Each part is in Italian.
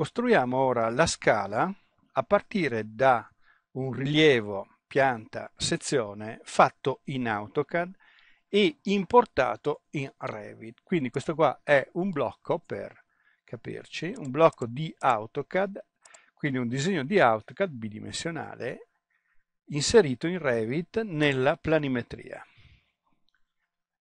Costruiamo ora la scala a partire da un rilievo pianta sezione fatto in AutoCAD e importato in Revit. Quindi questo qua è un blocco per capirci, un blocco di AutoCAD, quindi un disegno di AutoCAD bidimensionale inserito in Revit nella planimetria.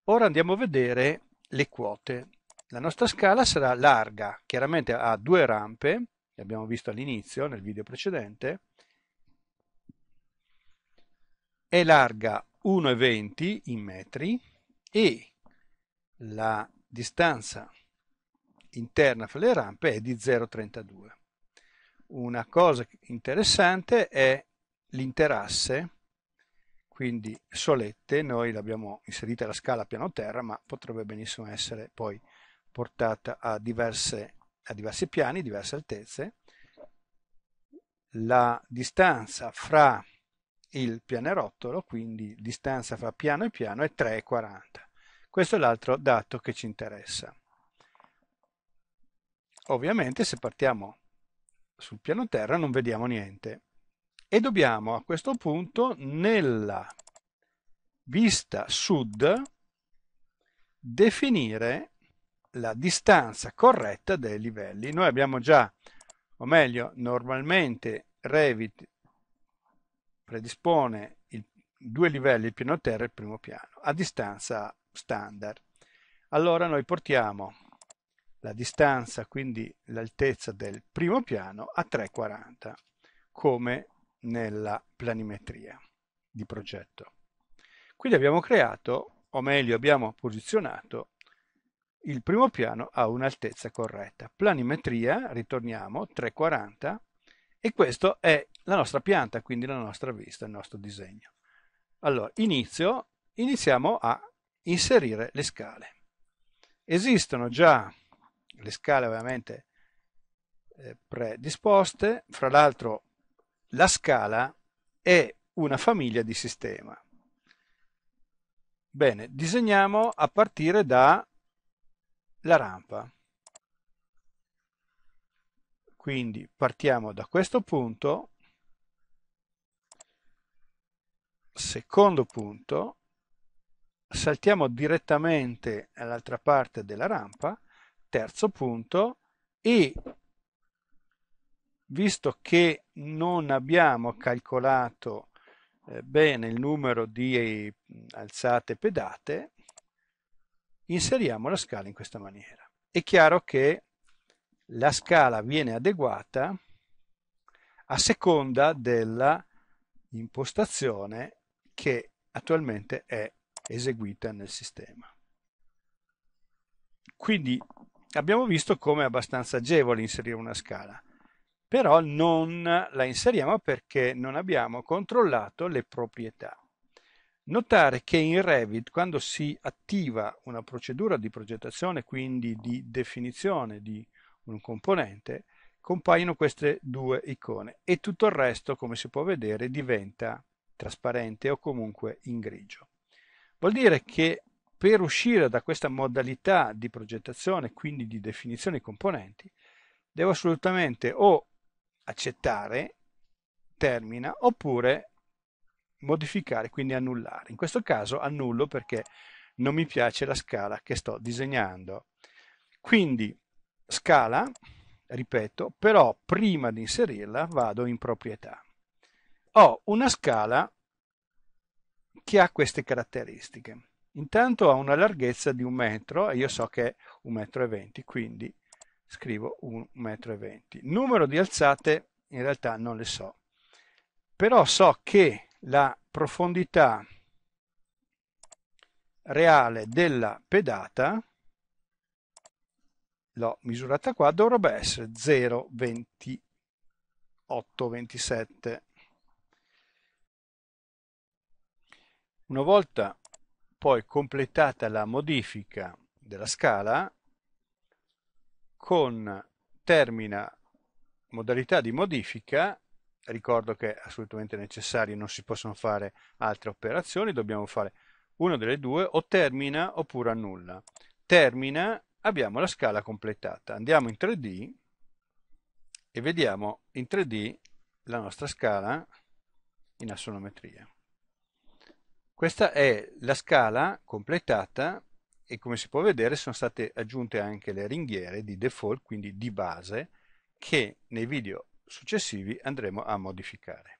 Ora andiamo a vedere le quote la nostra scala sarà larga, chiaramente ha due rampe, che abbiamo visto all'inizio nel video precedente, è larga 1,20 in metri e la distanza interna fra le rampe è di 0,32. Una cosa interessante è l'interasse, quindi solette, noi l'abbiamo inserita alla scala piano terra, ma potrebbe benissimo essere poi portata a, diverse, a diversi piani, diverse altezze, la distanza fra il pianerottolo, quindi distanza fra piano e piano, è 3,40. Questo è l'altro dato che ci interessa. Ovviamente se partiamo sul piano terra non vediamo niente e dobbiamo a questo punto nella vista sud definire la distanza corretta dei livelli. Noi abbiamo già, o meglio, normalmente Revit predispone il, due livelli, il piano terra e il primo piano, a distanza standard. Allora noi portiamo la distanza, quindi l'altezza del primo piano, a 3,40, come nella planimetria di progetto. Quindi abbiamo creato, o meglio abbiamo posizionato, il primo piano ha un'altezza corretta. Planimetria, ritorniamo, 340 e questa è la nostra pianta, quindi la nostra vista, il nostro disegno. Allora, inizio, iniziamo a inserire le scale. Esistono già le scale ovviamente eh, predisposte, fra l'altro la scala è una famiglia di sistema. Bene, disegniamo a partire da la rampa. Quindi partiamo da questo punto, secondo punto, saltiamo direttamente all'altra parte della rampa, terzo punto, e visto che non abbiamo calcolato eh, bene il numero di mm, alzate pedate, inseriamo la scala in questa maniera. È chiaro che la scala viene adeguata a seconda dell'impostazione che attualmente è eseguita nel sistema. Quindi abbiamo visto come è abbastanza agevole inserire una scala, però non la inseriamo perché non abbiamo controllato le proprietà. Notare che in Revit quando si attiva una procedura di progettazione, quindi di definizione di un componente, compaiono queste due icone e tutto il resto, come si può vedere, diventa trasparente o comunque in grigio. Vuol dire che per uscire da questa modalità di progettazione, quindi di definizione di componenti, devo assolutamente o accettare, termina, oppure modificare, quindi annullare. In questo caso annullo perché non mi piace la scala che sto disegnando. Quindi scala, ripeto, però prima di inserirla vado in proprietà. Ho una scala che ha queste caratteristiche. Intanto ha una larghezza di un metro e io so che è un metro e venti, quindi scrivo un metro e venti. Numero di alzate in realtà non le so, però so che la profondità reale della pedata l'ho misurata qua, dovrebbe essere 0,2827. Una volta poi completata la modifica della scala, con termina modalità di modifica ricordo che è assolutamente necessario, non si possono fare altre operazioni, dobbiamo fare una delle due, o termina oppure annulla. Termina, abbiamo la scala completata. Andiamo in 3D e vediamo in 3D la nostra scala in assonometria. Questa è la scala completata e come si può vedere sono state aggiunte anche le ringhiere di default, quindi di base, che nei video successivi andremo a modificare.